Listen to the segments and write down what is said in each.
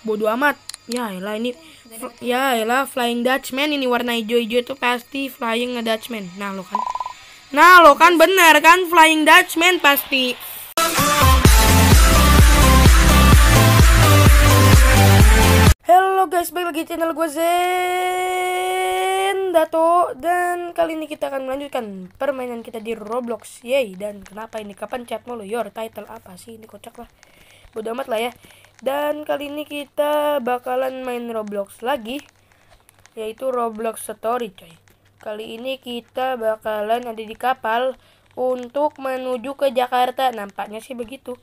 bodoh amat ya elah ini ya elah Flying Dutchman ini warna hijau-hijau itu pasti Flying Dutchman nah lo kan nah lo kan bener kan Flying Dutchman pasti hello guys, balik lagi channel gue Zen Dato Dan kali ini kita akan melanjutkan permainan kita di Roblox Yay, dan kenapa ini? Kapan chat mulu? Your title apa sih? Ini kocak lah Bodo amat lah ya dan kali ini kita bakalan main Roblox lagi Yaitu Roblox Story coy Kali ini kita bakalan ada di kapal Untuk menuju ke Jakarta Nampaknya sih begitu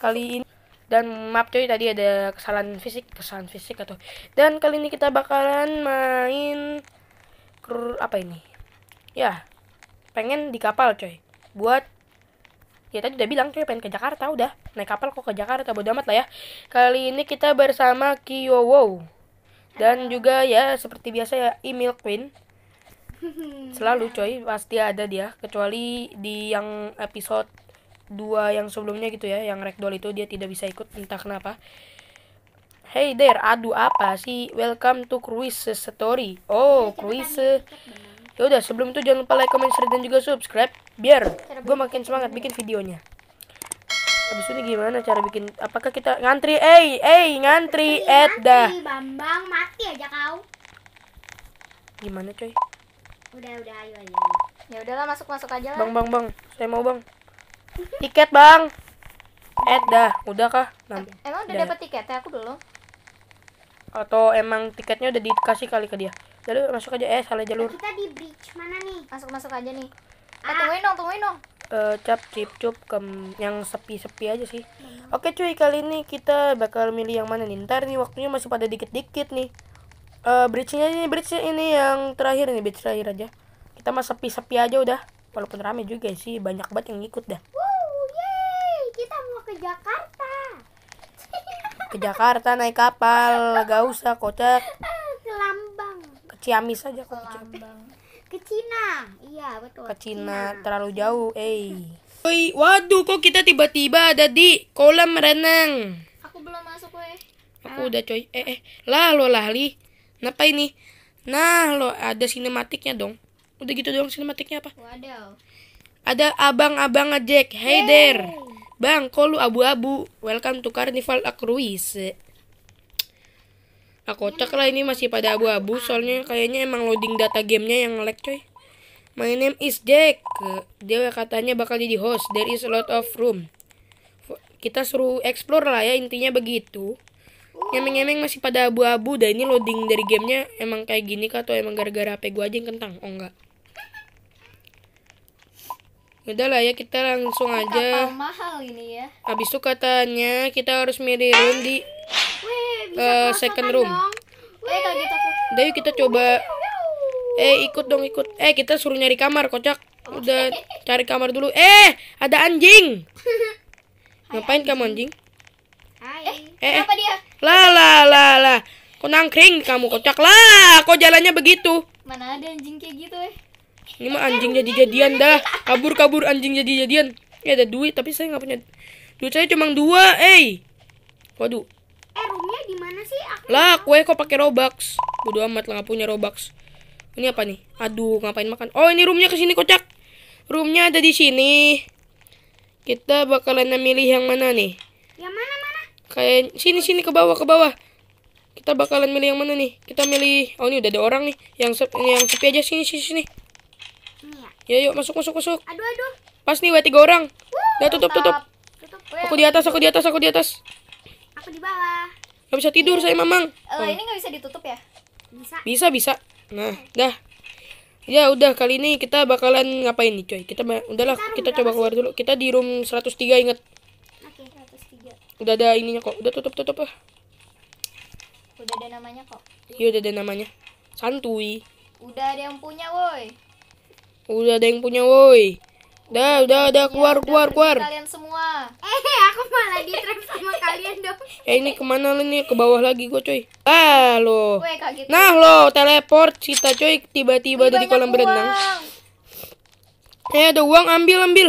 Kali ini Dan map coy tadi ada kesalahan fisik Kesalahan fisik atau Dan kali ini kita bakalan main Apa ini Ya Pengen di kapal coy Buat ya tadi udah bilang kayak pengen ke Jakarta udah naik kapal kok ke Jakarta bodo amat lah ya kali ini kita bersama Kiyowo dan juga ya seperti biasa ya Emil Queen selalu coy pasti ada dia kecuali di yang episode dua yang sebelumnya gitu ya yang Rekdol itu dia tidak bisa ikut entah kenapa Hey there, aduh apa sih? Welcome to Cruise Story. Oh, iya, Cruise. Ya udah, sebelum itu jangan lupa like, comment, share dan juga subscribe biar gue makin semangat bikin videonya. abis ini gimana cara bikin apakah kita ngantri? Eh, eh, ngantri Edda dah. Bambang mati aja kau. Gimana, coy? Udah, udah, ayo ayo. Ya udahlah masuk-masuk aja Bang, bang, bang. Saya mau, Bang. Tiket, Bang. Edda dah, udah kah? emang udah dapat tiketnya? Aku belum. Atau emang tiketnya udah dikasih kali ke dia? jalur masuk aja eh salah jalur kita di bridge mana nih masuk masuk aja nih ah. Eh, tungguin dong tungguin dong uh, cap cip cup ke yang sepi-sepi aja sih. Hmm. Oke cuy, kali ini kita bakal milih yang mana nih. Ntar nih waktunya masih pada dikit-dikit nih. Uh, bridge-nya ini bridge ini yang terakhir nih, bridge terakhir aja. Kita mah sepi-sepi aja udah. Walaupun rame juga sih, banyak banget yang ngikut dah. Wow, yay kita mau ke Jakarta. Ke Jakarta naik kapal, gak usah kocak. Ciamis aja kok ke Cina iya betul ke Cina, Cina. terlalu jauh eh Woi, waduh kok kita tiba-tiba ada di kolam renang. Aku belum masuk, woi. Aku ah. udah coy. Eh, eh. Lah lo lali. Kenapa ini? Nah, lo ada sinematiknya dong. Udah gitu doang sinematiknya apa? Waduh. Ada abang-abang ngejek. Hey, hey there. Bang, kok lu abu-abu? Welcome to Carnival Cruise. Nah kocak lah ini masih pada abu-abu soalnya kayaknya emang loading data gamenya yang lag coy. My name is Jack. Dia katanya bakal jadi host. There is a lot of room. Kita suruh explore lah ya intinya begitu. Ngemeng-ngemeng masih pada abu-abu dan ini loading dari gamenya emang kayak gini kah atau emang gara-gara HP gua aja yang kentang? Oh enggak. Udah lah ya kita langsung aja. Kapal mahal ini ya. Habis itu katanya kita harus milih room di uh, second room. Eh, gitu Udah kita coba. Eh ikut dong ikut. Eh kita suruh nyari kamar kocak. Udah cari kamar dulu. Eh ada anjing. Ngapain kamu anjing? Eh, eh. Lah lah lah lah. Kok nangkring kamu kocak lah. Kok jalannya begitu? Mana ada anjing kayak gitu eh. Ini mah anjing jadi-jadian dah. Kabur-kabur anjing jadi-jadian. Ya ada duit tapi saya nggak punya. Duit saya cuma dua, eh. Waduh. Lah, kue kok pakai Robux? Bodo amat lah, gak punya Robux. Ini apa nih? Aduh, ngapain makan? Oh, ini roomnya ke sini kocak. Roomnya ada di sini. Kita bakalan milih yang mana nih? Yang mana mana? Kayak sini sini ke bawah ke bawah. Kita bakalan milih yang mana nih? Kita milih. Oh, ini udah ada orang nih. Yang sep, ini yang sepi aja sini sini sini. Ya? ya, yuk masuk masuk masuk. Aduh aduh. Pas nih tiga orang. udah tutup. tutup. Eh, aku di atas, aku di atas, aku di atas. Aku di bawah. Gak bisa tidur iya. saya mamang. Uh, oh. Ini gak bisa ditutup ya? Bisa. Bisa bisa. Nah, dah. Ya udah kali ini kita bakalan ngapain nih coy? Kita udahlah kita, kita coba keluar sih? dulu. Kita di room 103 ingat Oke, okay, Udah ada ininya kok. Udah tutup-tutup ah. Udah ada namanya kok. Iya udah ada namanya. Santuy. Udah ada yang punya woi. Udah ada yang punya woi. Dah, udah, udah keluar, keluar, keluar. Kalian semua. Eh, aku malah di trap sama kalian dong. Eh, ini kemana lu nih? Ke bawah lagi gue coy. Ah, lo. Nah, lo teleport kita coy tiba-tiba di kolam berenang. Eh, ada uang, ambil, ambil.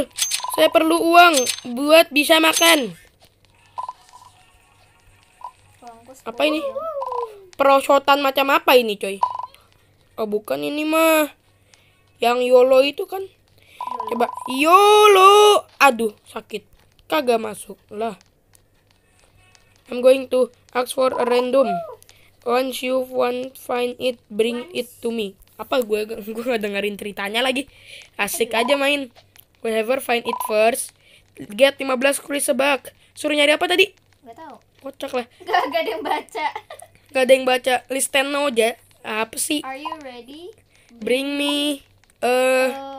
Saya perlu uang buat bisa makan. Apa ini? Perosotan macam apa ini, coy? Oh, bukan ini mah. Yang YOLO itu kan. Coba YOLO. Aduh, sakit. Kagak masuk lah. I'm going to ask for a random. Once you want find it, bring it to me. Apa gue gue gak dengerin ceritanya lagi. Asik aja main. Whenever find it first, get 15 kuri sebak. Suruh nyari apa tadi? Gak tau. Kocak lah. Gak, ada yang baca. Gak ada yang baca. Listen aja. Apa sih? Are you ready? Bring me uh, uh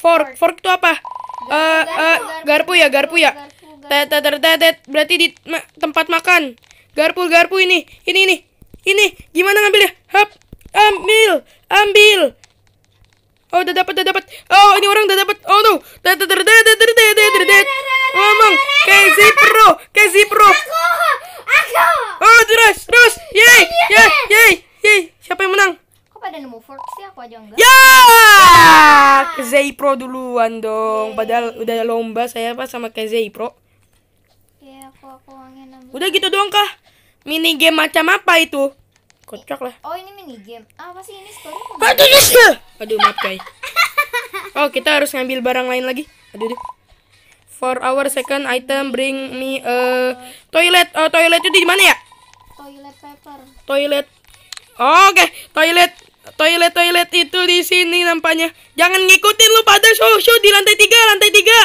Fork. Fork itu apa? garpu eh, eh, ya, garpu ya. Tet berarti di tempat makan. Garpu garpu ini. Ini ini. Ini gimana ngambilnya? Hap. Ambil. Ambil. Oh, udah dapat, udah dapat. Oh, ini orang udah dapat. Oh, tuh. Tet duluan dong. Yeah. Padahal iya. udah lomba saya apa sama kayak Pro. Iya, aku aku Udah gitu doang kah? Mini game macam apa itu? Kocak lah. Oh, ini mini game. Ah, apa sih ini story? Aduh, yes. Aduh, maaf guys. Oh, kita harus ngambil barang lain lagi. Aduh, deh. For our second item, bring me a toilet. Oh, toilet itu di mana ya? Toilet paper. Toilet. Oke, okay. toilet toilet-toilet itu di sini nampaknya. Jangan ngikutin lu pada show show di lantai tiga, lantai tiga.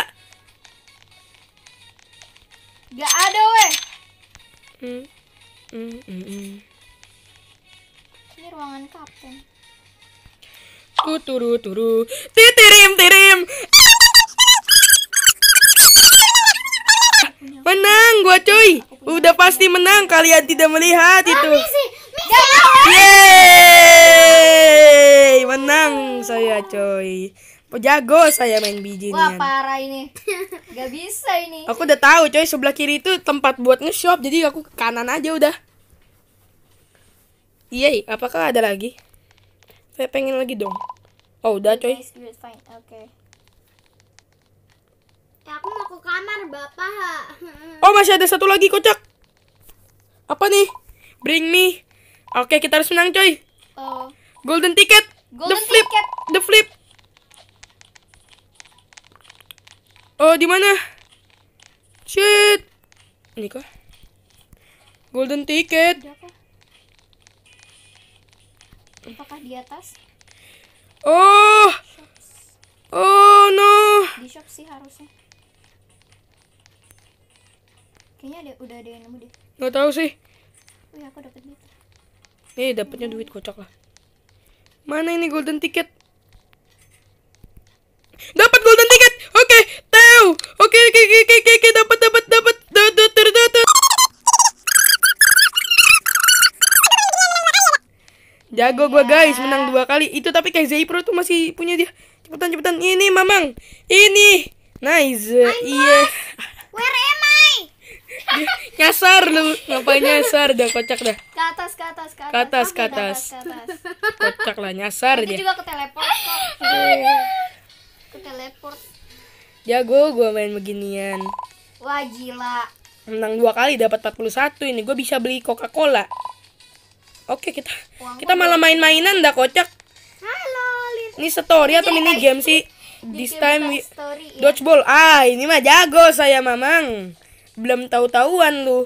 Gak ada weh. Hmm. Hmm, hmm, hmm. Ini ruangan kapten. tuh turu turu, titirim tirim. tirim. Menang gua cuy. Udah pasti menang kalian tidak melihat itu. Ya, yeay! Menang saya coy. Jago saya main biji Wah, parah ini. Gak bisa ini. Aku udah tahu coy, sebelah kiri itu tempat buat nge-shop. Jadi aku ke kanan aja udah. Iya, apakah ada lagi? Saya pengen lagi dong. Oh, udah coy. Bapak. Oh, masih ada satu lagi, kocak. Apa nih? Bring me. Oke, kita harus menang, coy. Oh. Golden ticket. Golden the flip. Ticket. The flip. Oh, di mana? Shit. Ini kok. Golden ticket. Apakah di atas? Oh. Oh no. Di shop sih harusnya. Kayaknya ada udah ada yang nemu deh. Gak tahu sih. Wih, oh iya, aku dapat duit. Nih, dapatnya duit kocak lah. Mana ini golden ticket? Dapat golden ticket. Oke, okay, tahu. Oke, okay, oke, okay, oke, okay, oke, okay, dapat dapat dapat. Jago gua iya. guys, menang dua kali. Itu tapi kayak Zeipro tuh masih punya dia. Cepetan cepetan. Ini Mamang. Ini. Nice. Iya. Yeah nyasar lu ngapain nyasar dah kocak dah ke atas ke atas ke atas ke atas, kocak lah nyasar dia juga ke teleport kok iya. ke teleport jago gue main beginian wah gila menang dua kali dapat 41 ini gue bisa beli coca cola oke kita Uang kita malah main-mainan dah kocak halo ini story atau mini game sih this time we... Ya? dodgeball ah ini mah jago saya mamang belum tahu-tahuan lu.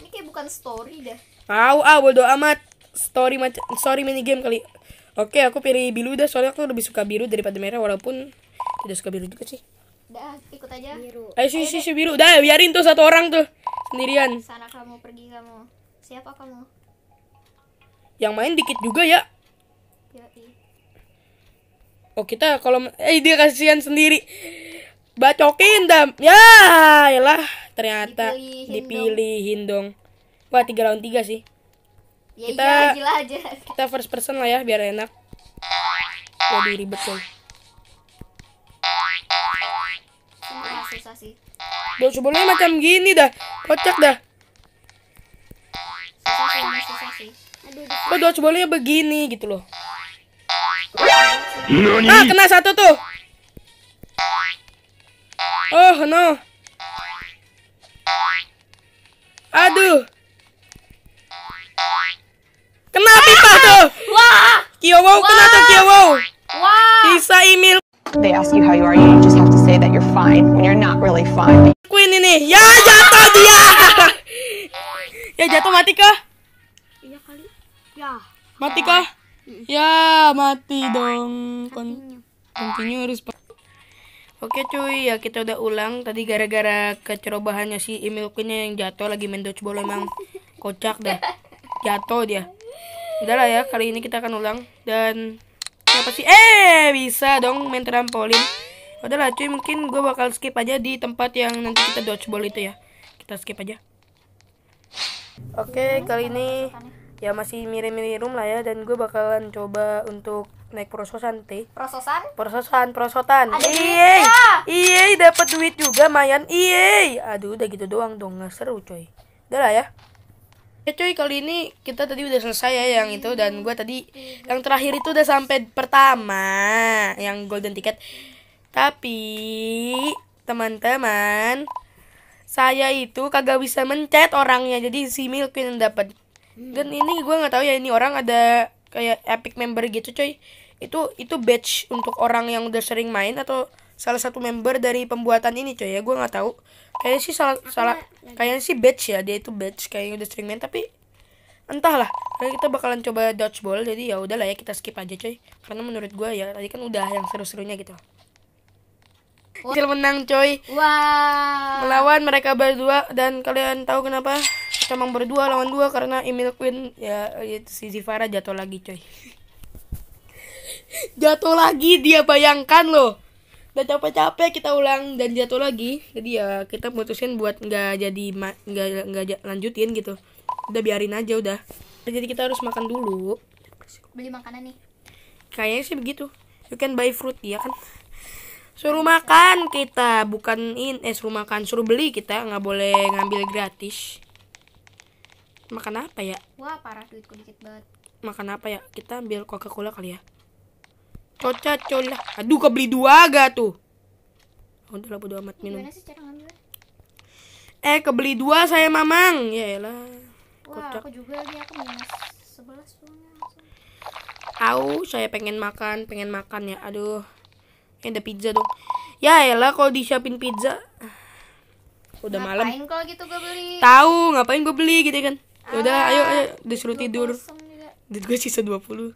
Ini kayak bukan story dah. Tahu ah bodo amat. Story macam story mini game kali. Oke, aku pilih biru dah soalnya aku lebih suka biru daripada merah walaupun tidak suka biru juga sih. Dah, ikut aja. Biru. Ayo si si biru. Dah, biarin tuh satu orang tuh sendirian. Sana kamu pergi kamu. Siapa kamu? Yang main dikit juga ya. oke Oh, kita kalau eh dia kasihan sendiri. Bacokin dam. Ya, lah ternyata dipilih, Hindung dong. Wah tiga lawan tiga sih. Ya, kita iya, aja. kita first person lah ya biar enak. Waduh ribet tuh. Susah sih. Bro, sebelumnya macam gini dah, kocak dah. Susah sih, susah sih. Kok dua begini gitu loh. Nani? Ah, kena satu tuh. Oh, no. Aduh. Kena pipa tuh. Wah. Kiowo kena tuh Kiowo. Wah. Bisa email. They ask you how you are, you just have to say that you're fine when you're not really fine. Queen ini, ya jatuh dia. ya jatuh mati kah? Iya kali. Ya. Mati kah? Ya, ya mati dong. Kon continue harus. Oke cuy, ya kita udah ulang. Tadi gara-gara kecerobahannya si Emilkunya yang jatuh lagi main dodgeball emang kocak dah. Jatuh dia. Udahlah ya, kali ini kita akan ulang dan siapa sih? Eh, bisa dong main trampolin. Udahlah cuy, mungkin gue bakal skip aja di tempat yang nanti kita dodgeball itu ya. Kita skip aja. Oke, kali ini ya masih mirip-mirip room lah ya dan gue bakalan coba untuk naik prososan teh prososan prososan prosotan iye iye dapat duit juga mayan iye aduh udah gitu doang dong nggak seru coy udah lah ya Ya coy kali ini kita tadi udah selesai ya yang itu dan gue tadi yang terakhir itu udah sampai pertama yang golden ticket tapi teman-teman saya itu kagak bisa mencet orangnya jadi si milkin yang dapat dan ini gue nggak tahu ya ini orang ada kayak epic member gitu coy itu itu batch untuk orang yang udah sering main atau salah satu member dari pembuatan ini coy ya gue nggak tahu kayaknya sih salah salah kayaknya sih batch ya dia itu batch kayaknya udah sering main tapi entahlah karena kita bakalan coba dodgeball jadi ya udahlah ya kita skip aja coy karena menurut gue ya tadi kan udah yang seru-serunya gitu Kecil menang coy wow. Melawan mereka berdua Dan kalian tahu kenapa Kita emang berdua lawan dua Karena Emil Queen Ya itu si Zivara jatuh lagi coy jatuh lagi dia bayangkan loh udah capek-capek kita ulang dan jatuh lagi jadi ya kita putusin buat nggak jadi nggak nggak lanjutin gitu udah biarin aja udah jadi kita harus makan dulu beli makanan nih kayaknya sih begitu you can buy fruit ya kan suruh makan kita bukan in eh suruh makan suruh beli kita nggak boleh ngambil gratis makan apa ya wah parah duitku dikit banget makan apa ya kita ambil coca cola kali ya Coca cola. Aduh, kau beli dua gak tuh? aku ya udah lah bodo amat minum. eh, kebeli dua saya Mamang. Yaelah. lah. Wah, aku juga lagi aku minus sebelas Au, saya pengen makan, pengen makan ya. Aduh. Ini ada pizza dong. Ya lah, kalau disiapin pizza. Udah malam. Gitu beli? Tahu, ngapain gue beli gitu kan. Ya udah, ah, ayo ayo disuruh tidur. Duit gue sisa 20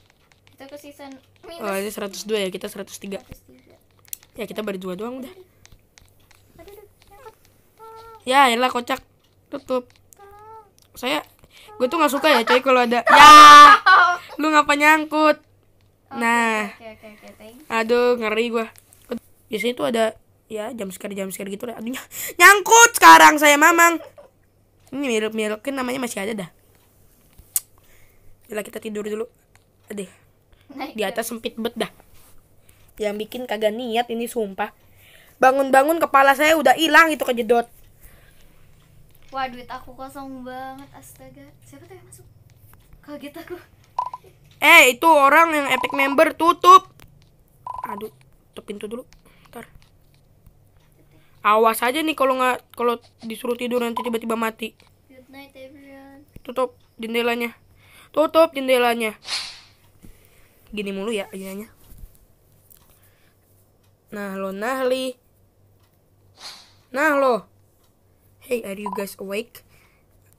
itu ke season minus oh ini 102 ya kita 103, 103. ya kita baru dua doang udah ya elah kocak tutup saya gue tuh gak suka ya coy kalau ada ya oh. lu ngapa nyangkut oh, nah aduh ngeri gue biasanya tuh ada ya jam sekali jam sekali gitu aduh nyangkut sekarang saya mamang ini mirip mirip namanya masih ada dah bila kita tidur dulu adeh Naik di atas sempit bet dah yang bikin kagak niat ini sumpah bangun-bangun kepala saya udah hilang itu kejedot wah duit aku kosong banget astaga siapa tuh yang masuk kaget aku eh itu orang yang epic member tutup aduh tutup pintu dulu ntar awas aja nih kalau nggak kalau disuruh tidur nanti tiba-tiba mati Good night, everyone. tutup jendelanya tutup jendelanya gini mulu ya ayunannya nah lo nahli nah lo hey are you guys awake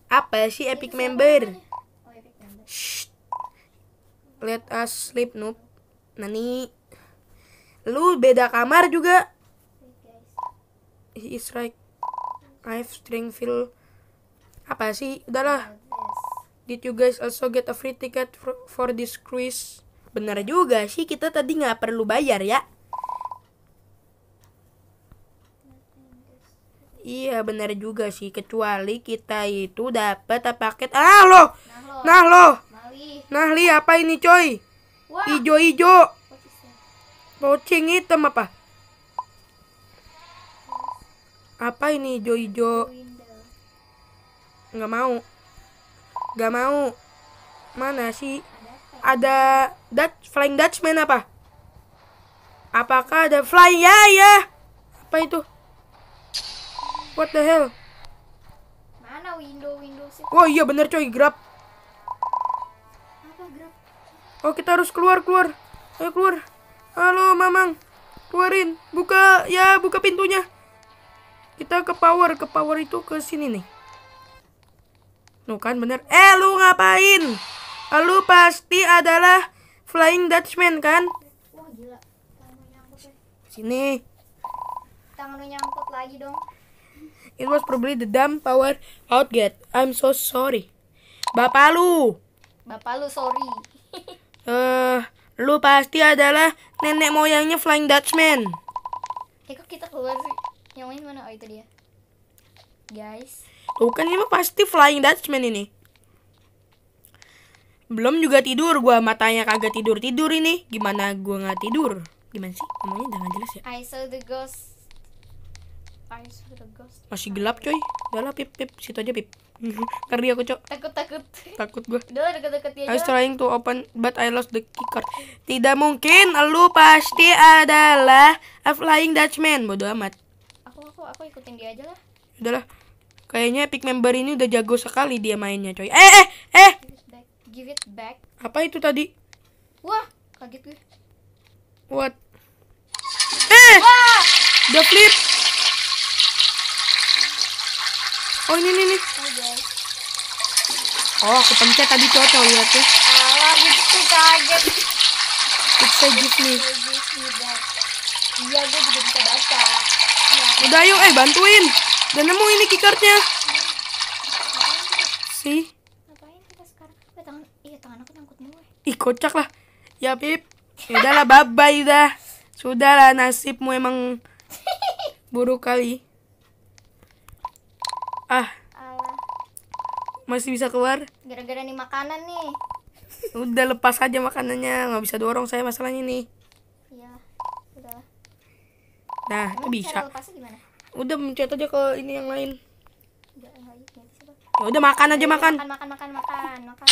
apa sih epic iya, member oh, Shh. let us sleep noob nani lu beda kamar juga he is right I have string feel apa sih udahlah did you guys also get a free ticket for, for this cruise Benar juga sih, kita tadi nggak perlu bayar ya. Iya benar juga sih kecuali kita itu dapat paket ah lo nah lo nah li apa ini coy Wah. ijo ijo pocing hitam apa apa ini ijo ijo Gak mau Gak mau mana sih ada Dutch, Flying Dutchman apa? Apakah ada Fly? Ya, ya. Apa itu? What the hell? Mana window window sih? Oh iya bener coy, grab. Apa grab? Oh kita harus keluar keluar. Ayo keluar. Halo Mamang. Keluarin. Buka ya, buka pintunya. Kita ke power, ke power itu ke sini nih. Tuh kan bener. Eh lu ngapain? Lalu pasti adalah Flying Dutchman kan? Wah gila. Ya. Sini. Tangan lu nyangkut lagi dong. It was probably the damn power outget. I'm so sorry. Bapak lu. Bapak lu sorry. Eh, uh, lu pasti adalah nenek moyangnya Flying Dutchman. Eh kok kita keluar sih? Yang lain mana? Oh itu dia. Guys. Tuh kan ini pasti Flying Dutchman ini. Belum juga tidur gua matanya kagak tidur-tidur ini. Gimana gua nggak tidur? Gimana sih? Ngomongnya jangan jelas ya. I saw the ghost. Masih gelap, coy. Udahlah pip pip situ aja pip. Ngeri aku, Cok. Takut takut. Takut gua. Udah deket-deket ya. I was trying to open but I lost the key card Tidak mungkin, lu pasti adalah a flying Dutchman. Bodoh amat. Aku aku aku ikutin dia aja lah. Udahlah. Kayaknya Epic member ini udah jago sekali dia mainnya, coy. Eh eh eh give it back apa itu tadi wah kaget gue what eh the flip oh ini nih nih oh aku pencet tadi atau ya, lihat tuh. alah gitu kaget it's a gift nih iya gue juga bisa baca iya. udah yuk eh bantuin udah nemu ini keycardnya iya. sih kocak lah ya pip ya udahlah bye bye dah sudahlah nasibmu emang buruk kali ah masih bisa keluar gara-gara nih makanan nih udah lepas aja makanannya nggak bisa dorong saya masalahnya nih iya, nah itu bisa udah mencet aja ke ini yang lain ya udah makan aja makan makan makan makan makan makan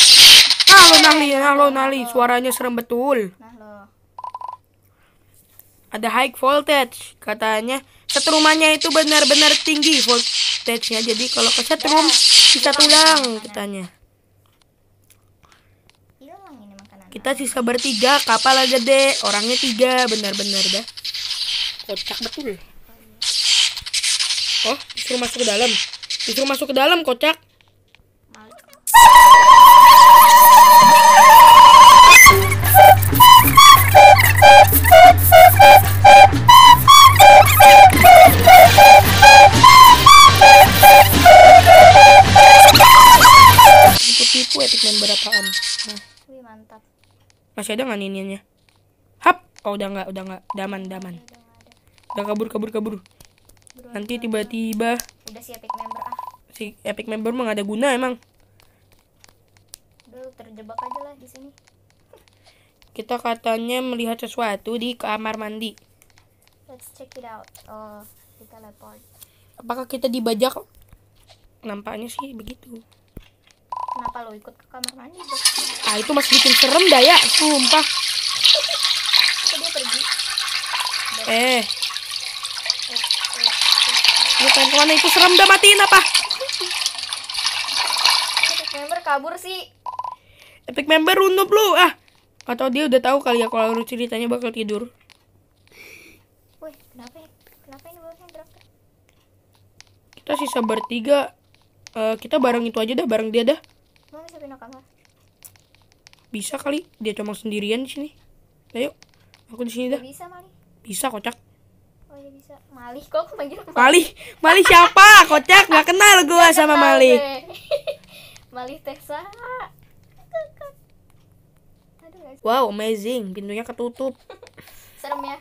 Halo lo Nali, nah Nali, suaranya serem betul. Ada high voltage, katanya setrumannya itu benar-benar tinggi voltage-nya. Jadi kalau ke setrum bisa tulang katanya. Kita sisa bertiga, kapal aja deh. orangnya tiga, benar-benar dah. Kocak betul. Oh, disuruh masuk ke dalam. Disuruh masuk ke dalam, kocak. Masih ada nggak niniannya? Hap. Oh udah nggak, udah nggak, daman, daman. Udah kabur, kabur, kabur. Nanti tiba-tiba. Udah si epic member ah. Si epic member mah ada guna emang. Udah terjebak aja lah di sini. Kita katanya melihat sesuatu di kamar mandi. Let's check it out. Oh, kita teleport. Apakah kita dibajak? Nampaknya sih begitu kalau ikut ke kamar mandi bos. ah itu masih bikin serem dah ya sumpah dia pergi Baik. eh bukan eh, eh, eh. kemana itu serem dah matiin apa epic member kabur sih epic member runtuh lu ah atau dia udah tahu kali ya kalau ceritanya bakal tidur Woi, kenapa ya? Kenapa ini drop? Kita sisa bertiga. Uh, kita bareng itu aja dah, bareng dia dah pindah kamar? Bisa kali, dia cuma sendirian di sini. Ayo, aku di sini dah. Bisa, Mali. Bisa, kocak. Oh, ya bisa. Mali kok aku manggil Mali. siapa? kocak, nggak kenal gua gak sama kenal Mali. Mali Texas. Wow, amazing. Pintunya ketutup. Serem ya.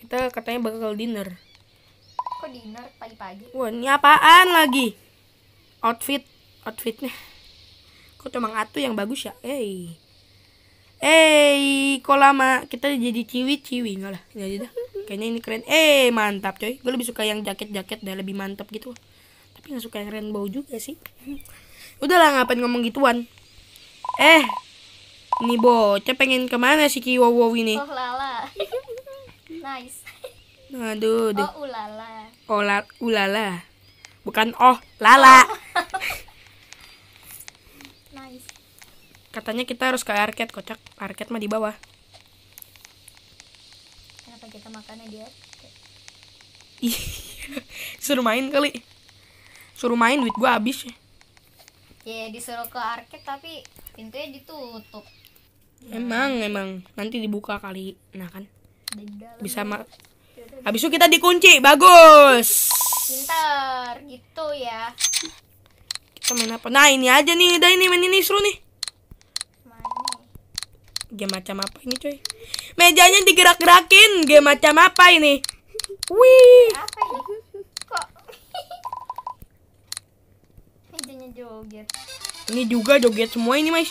Kita katanya bakal dinner kok dinner pagi-pagi wah ini apaan lagi outfit outfitnya kok cuma atu yang bagus ya eh eh kok lama kita jadi ciwi-ciwi enggak lah enggak jadi gitu. dah kayaknya ini keren eh mantap coy gue lebih suka yang jaket-jaket dan lebih mantap gitu tapi nggak suka yang rainbow juga sih udahlah ngapain ngomong gituan eh ini bocah pengen kemana sih kiwowo ini oh lala nice aduh oh ulala ola ulala bukan oh lala oh. nice. katanya kita harus ke arcade kocak arcade mah di bawah kenapa kita makannya di arcade suruh main kali suruh main duit gua habis ya yeah, disuruh ke arcade tapi pintunya ditutup emang emang nanti dibuka kali nah kan bisa mak Habis itu kita dikunci. Bagus. Pinter gitu ya. Kita main apa? Nah, ini aja nih. Udah ini main ini seru nih. Game macam apa ini, cuy Mejanya digerak-gerakin. Game macam apa ini? Wih. Apa ini? Ya? Kok mejanya joget? Ini juga joget semua ini mah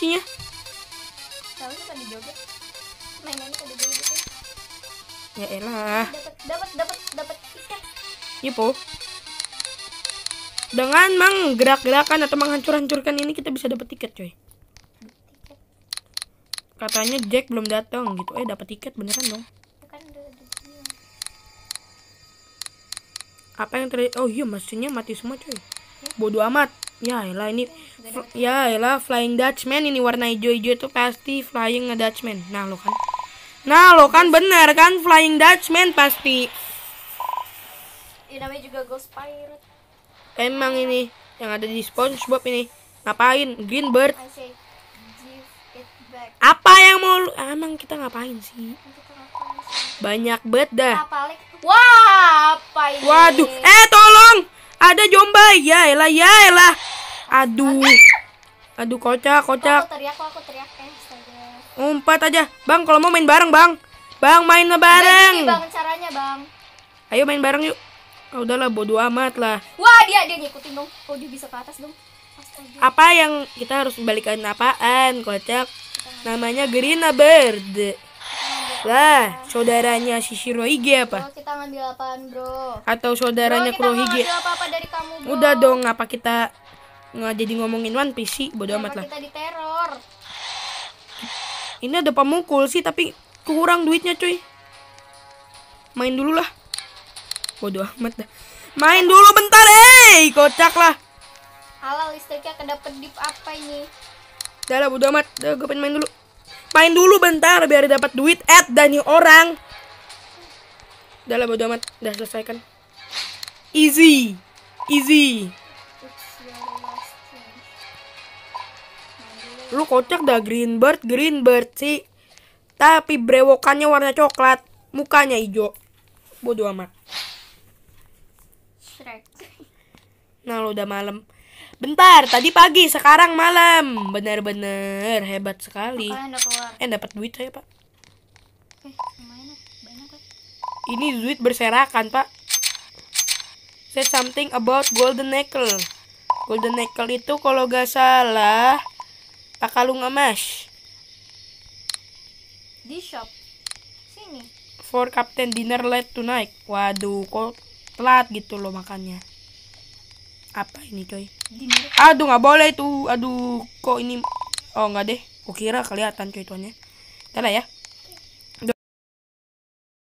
Ya elah. Dapat dapat dapat ikan. Yupo. Dengan menggerak-gerakan atau menghancur-hancurkan ini kita bisa dapat tiket, coy. Katanya Jack belum datang gitu. Eh, dapat tiket beneran dong. Kan Apa yang terjadi? Oh iya, mesinnya mati semua, coy. Iya. Bodoh amat. Ya elah ini iya, Ya elah Flying Dutchman ini warna hijau-hijau itu pasti Flying Dutchman. Nah, lo kan. Nah, lo kan bener kan Flying Dutchman pasti. Ini namanya juga Ghost Pirate. Emang ini yang ada di SpongeBob ini. Ngapain? Green Bird. Apa yang mau lu... emang kita ngapain sih? Banyak bird dah. Wah, apa ini? Waduh, eh tolong. Ada jomba Ya elah, ya elah. Aduh. Aduh kocak, kocak. aku teriak, aku teriak. Eh empat aja. Bang, kalau mau main bareng, Bang. Bang, main bareng. Bang, bang caranya, Bang. Ayo main bareng yuk. Oh, udahlah, bodo amat lah. Wah, dia dia ngikutin dong. Oh, dia bisa ke atas dong. Astaga. Apa yang kita harus balikan apaan, kocak? Namanya Gerina Bird. Lah, saudaranya si Shirohige apa? Bro, kita ngambil apaan, Bro? Atau saudaranya bro, Kurohige? apa -apa dari kamu, bro. Udah dong, apa kita nggak jadi ngomongin One Piece sih? Bodo amat lah. Kita diteror. Ini ada pemukul sih tapi kurang duitnya cuy. Main dulu lah. Bodoh amat dah. Main dulu bentar, eh, kocak lah. Halal listriknya kedapet dip apa ini? Dah lah bodoh amat, dah gue pengen main dulu. Main dulu bentar biar dapat duit ad dan orang. Dah lah bodoh amat, dah selesaikan. Easy. Easy. Lu kocak dah Green Bird Green Bird sih. Tapi brewokannya warna coklat, mukanya hijau. Bodoh amat. Nah, lu udah malam. Bentar, tadi pagi, sekarang malam. Bener-bener hebat sekali. Eh, dapat duit saya, eh, Pak. Ini duit berserakan, Pak. Say something about golden necklace. Golden necklace itu kalau gak salah Takalunga Mash. Di shop. Sini. For Captain Dinner Late Tonight. Waduh, kok telat gitu loh makannya. Apa ini coy? Dinner. Aduh, nggak boleh tuh. Aduh, kok ini... Oh, nggak deh. Kukira kelihatan coy tuannya. Tidak ya.